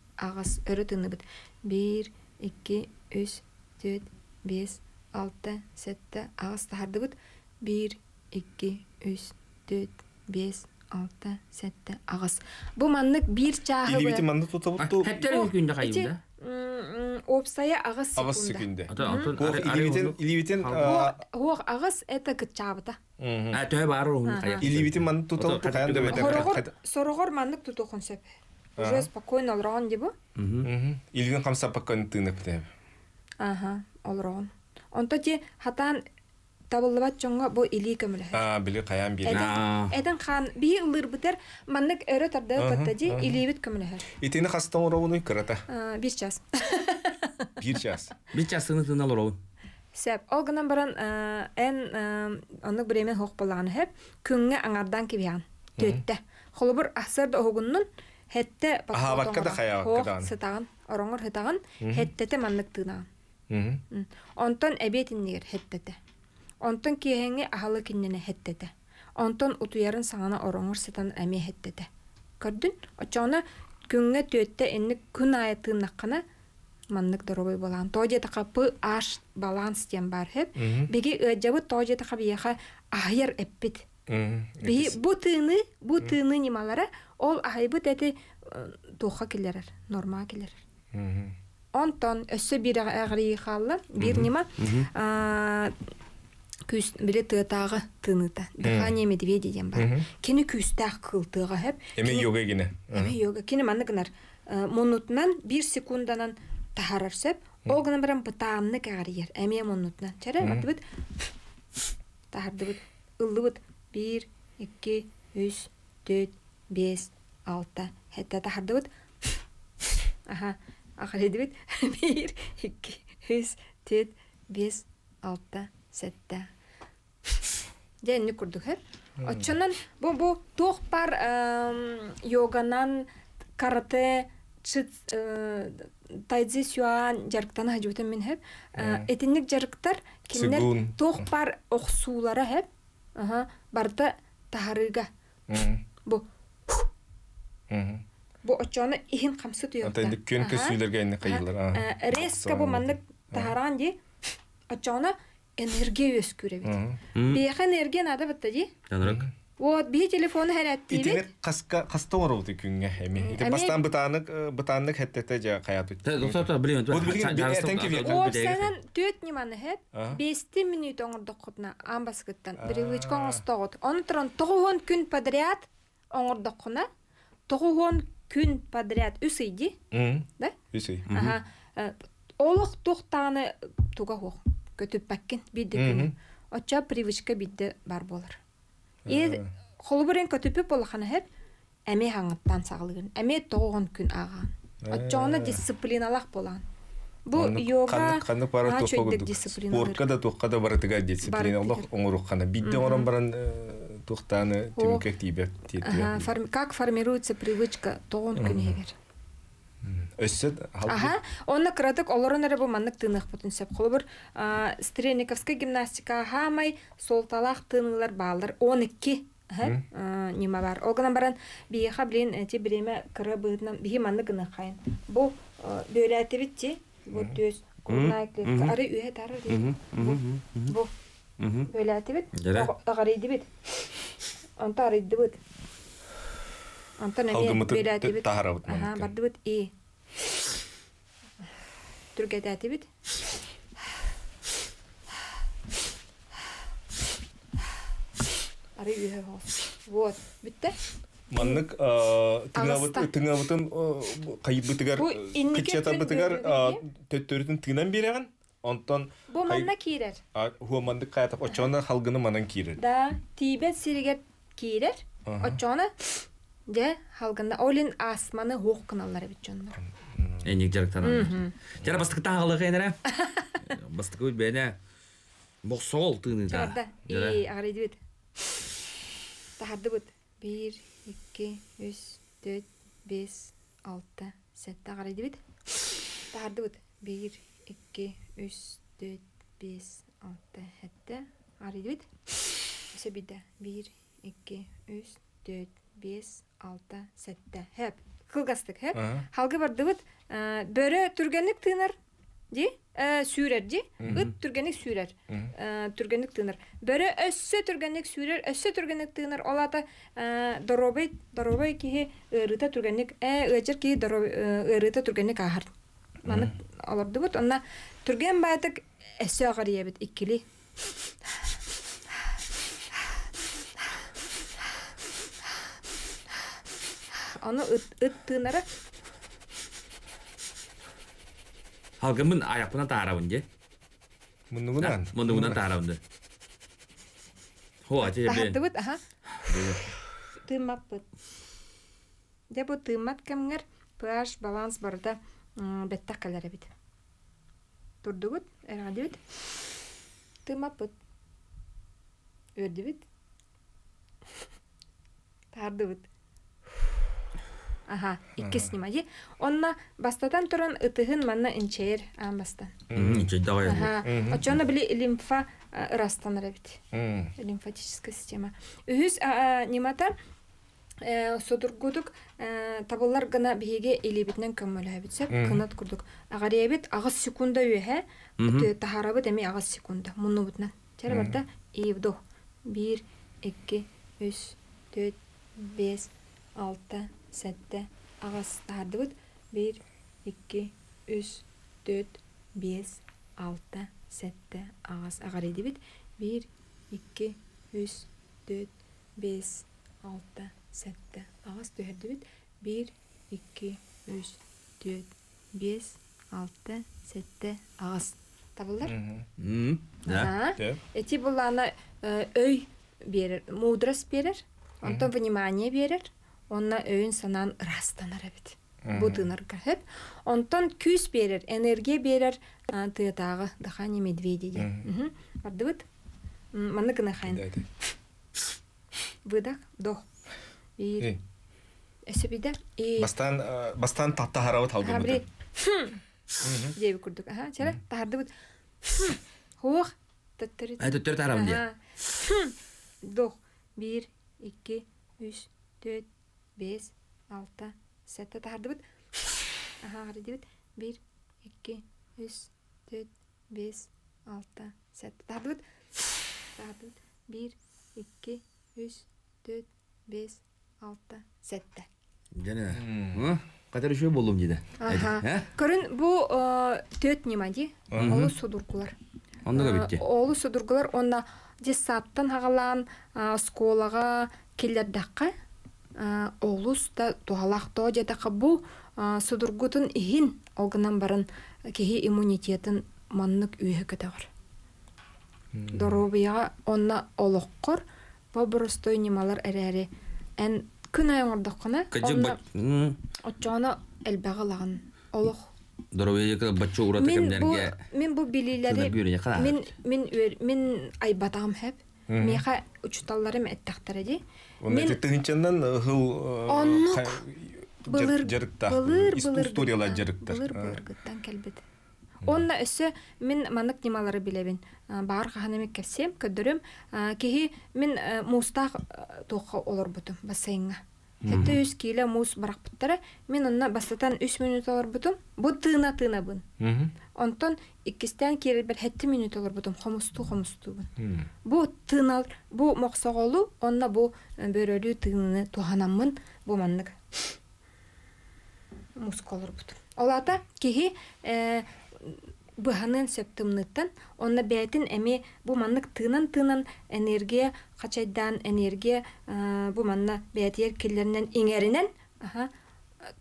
Speaker 3: ағас біт. бир эки үч төрт беш алты сетте ағас біт. бир эки үч төрт беш алты сетте ағас бұл бир маңнық илибити манны
Speaker 2: Әттәрі хептер күндө кайымда
Speaker 3: опсая ағас ағас ағас это уже спокойно олрон дебу
Speaker 2: илгин камса паккан тынып деп
Speaker 3: аха олрон онто те хатан табылыбат чоңго бу илий көмүлө
Speaker 2: а били каян били эден
Speaker 3: хан би ылырбытер маннык өрө тарда паттади илийбит көмүлө
Speaker 2: итини хастан оровуну карата
Speaker 3: бир час
Speaker 2: бир час бир час сыны тынал оровун
Speaker 3: сеп ол гынан баран эн онук біремен хоқ болағаны хәп, күнгө аңардан кебиян, төттө холобур асырды огуннун хэтте аха ваккада хаяа ваккадан сытаган ороңор хытаган хеттете манныктыынаган онтон эбиетиннигер хеттете онтон киэһэҥҥи ахалы киннене хеттете онтон утуярын саҥана ороңор сытан эми хеттете көрдүн очоона күнгэ түөттэ энни күн аайытыыннаккана маннык дорогой болан тоже тоодиетака пы аш баланс тем бар хэп хеп биги тоже тоодиетака бияха ахыйар эппит Би бутыны, бутыны нималары, ол агай бу тәти тоха э, килер, норма килер. Мм. Онтон эссе бир агыры халлы, бир нема, А күз биле тагы тыныта. Дыхание медведи дигән бар. Кини күз тагы кылтыга хәп. Эми
Speaker 2: йога э, гына. Эми
Speaker 3: йога. Кини манда гына. Монутнан 1 секунданан тахарсып, ол гына берәм бутамны кагырыр. Эми монутна. Чәрәм, бит. Тахарды бит. Ылды бит. бир эки үч төрт беш алты хәтәтә хардыбыт аха ахаледибит бир эки үч төрт беш алты сәттә дәнне күрдек
Speaker 4: һәр
Speaker 3: бу бу пар йоганан карате тайдзи сюан жарктан хаҗутын мин һәп кимнәр пар Аха, барта тахарыга. Бу. Мм. Бу очоны ин камсы туйотта. Ата инде сүйлөргө көсүләргә инде кыйылыр. резко бу мандык тахаран ди. Очоны энергия өскүре бит. Бехен эрген ада битте ди. Анрак. Вот бии телефон хәрәт тибет. Итебет
Speaker 2: каска каста орул дикүнгә эми. Ите бастан бытанык э, бытанык хәттәтә җа каят ут. Та
Speaker 1: доктор та белем. Вот билген бетен ки бетен. Об
Speaker 3: төт ниманы хәп 5 минут оңырдык кутна амбаскыттан. Привычкаң остагыт. Аны торан 9 күн подряд оңырдык куна. 9 күн подряд үсейди.
Speaker 2: Да? Үсей. Ага.
Speaker 3: Э, Олык тохтаны туга хок. Көтүп баккин биддек. Оча привычка бидде бар болар и холубурен көтүпүп болахана хеп әме хаңыттан сағылыгын әме тоғын күн аған
Speaker 4: э. отчоғына
Speaker 3: дисциплиналақ болан бу йога чөйдік дисциплина спортқа
Speaker 2: да тоққа да баратыга дисциплиналақ оңырыққана битте орын баран тоқтаны темекек тибек
Speaker 3: как формируется привычка тоғын күн
Speaker 2: өссөт аха
Speaker 3: онна кыратык олорон бу маннык бутун сеп стрельниковская гимнастика хамай солталах тынылар баалар он икки нема бар огынан баран биеха блин эти бреме кыры быытынан бии манны бу бу төс э, ары тары бу түрге тәтібіт ары үйе вот бітті
Speaker 2: маннык тыңабытын кайыбытыгар кычатабытыгар төттөрүтүн тыңнан береген онтон бу манна киирер хуа мандык каятап очона халгыны манан киирер
Speaker 3: да тийбет сиригер киирер очона же халганда олин асманы оқ кыналлар бит жондор
Speaker 2: эник
Speaker 1: жарыктан жара бастыкы таң энере кайнара бастыкы бене тыны да
Speaker 3: и таарды бит бир эки үч төрт беш алты сетте агары дибит таарды бит бир эки үч төрт беш алты сетте агары дибит Сөбиде. Бир, эки үч төрт 5-6 сәттә. Хәп, кылгастык, хәп. Халгы бар дивит, э, бере түргәнлек тыныр, ди? Э, сүрер ди. Ут түргәнлек сүрер Э, түргәнлек тыныр. Бере өссә түргәнлек сүрер өссә түргәнлек тыныр. Алата, э, дорубай, дорубай киһе, ырыта түргәнлек, э, өҗер киһе, дорубай, э, ырыта түргәнлек ахар. Мана алар дивит, онна түргән байтык эсә агыр ябит, иккили оны ыттыынара
Speaker 1: бұнан? аяпына бұнан же мунугунан Хо, ате да хуа бұд, аха
Speaker 3: бұд. де бу тыыммат кәмінгер, pH баланс барда Тұрды бұд, бетта каларабит бұд. Өрді тыымаппыт өрдибит бұд. Аха, икки снимаги. Онна бастатан туран ытыгын манна инчер амбастан.
Speaker 1: Инчер давай. Аха. Очона
Speaker 3: били лимфа э, растаныр бит. Лимфатическая система. Үз немата э, содургудук э, табыллар гына биге илебитнен көмөлө бит. Кынат курдук. Агаребит агыс секунда үһе. Тахарабы деми агыс секунда. Муну бутнан. Чара барда ивдо. 1 2 3 4 5 6 сәтті ағыстарды бұд? 1 2 3 4 5 6 сәтті ағас ағар еді бұд? 1 2 3 4 5 6 сәтті ағыс төрді бет 1 2 3 4 5 6 сәтті ағыс табылдар эти бұл ана өй э, берер мудрас берер онтон внимание берер онна өйүн санан растанар бит Бу тыныр кахеп, онтон күс берер, энергия берер, ты дагы даха не медведи. Мм. Ардыбыт. Мана гына хайн. Выдох, дох. И эсебидер и бастан
Speaker 2: бастан татта харау талдым.
Speaker 3: Хм. Дейби курдук. Ага, чара тардыбыт. Хох, тэттэри. Ай тэттэри тарамды. Хм. Дох. 1 2 3 4 бес алты сетте тахардыбыт ахардыбыт бир эки үч төрт бес алты сәтті. тахардыбыт бир эки үч төрт бес алты сәтті.
Speaker 1: жана катары болдум дейді
Speaker 3: көрүн бул төрт нема ди олу судургулар онда олу судургулар онда десаттан сколага олус та туһалахтоо жетақабу судургутун иһин олгынан баран киһи иммунитетин маннык үйе көтөгөр доробияга онна олоккор боборостой нималар эрээри эн күн айоңордоккана отчооно элбеги лаган олох доробияка мен бу билилери мен мен мен айбатам хеп Меха учуталларим аттақтараді. Мен... Оннадзе,
Speaker 2: тигінчандан ғыл...
Speaker 4: Э, Аннук!
Speaker 3: Э, былыр, былыр... Былыр, былыр... Историяла джариктар. Былыр, былыр, э. билтан Онна өсі, мен маннык нималары билабен. Бауыр, ханамик кавсем, кадырым. Кеги, мен мустақ тоқ олор бутым, бассейнга. Это үс киле мус бірақ биттара. Мен онына бастатан үс минут алар бутум. Бу тына тына бун. Онтон иккистен кире бер хетте минут алар бутум. Хомусту хомусту бун. Бу тынал, бу моксоголу, онна бу э, бөрөлү тыны туханаммын бу маннык. Мускулар бутум. Олата кихи э, быһанын септимнитен онна бәйтин әме бу манлык тынын тынын энергия качайдан энергия э, бу манна бәйтер келлерден иңәринен аха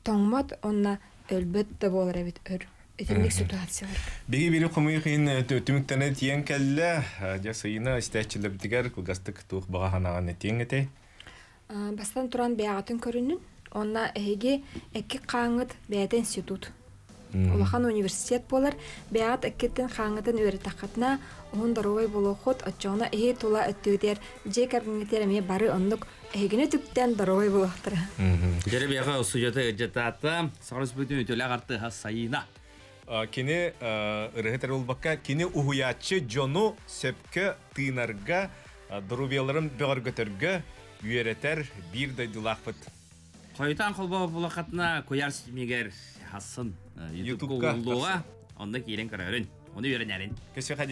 Speaker 3: тоңмат онна өлбетте болар әбит өр этемлек ситуация бар
Speaker 2: биге бири кумый кыйын э, төтүмк тәне тиен келле э, я сыйна истәчлеп дигәр гастык тух баһанага не
Speaker 3: бастан туран бәятын көрүнүн онна эге эки каңыт бәйтен ситуат улахан университет болар бәат өрі тақытына, оғын он болу құт отчона эһи тула өттүдер жей кабинеттер әме бары ұндық, эһигине түктен болу Жәрі дорой болохтыр
Speaker 2: жере бияга усуйота эджетата сарыс бүтүн өтөлө агарты Кені кини ырыхетер баққа, кені ұхуячы жону сөпкі тыйнарға тыынарга дурубияларын бөгөргөтөргө үйеретер бир дайдылахпыт Қойтан қолбау бұлақатына көяр мегер хасын ютубка
Speaker 4: олдуга онда киирен карарын оны үйренерин көсө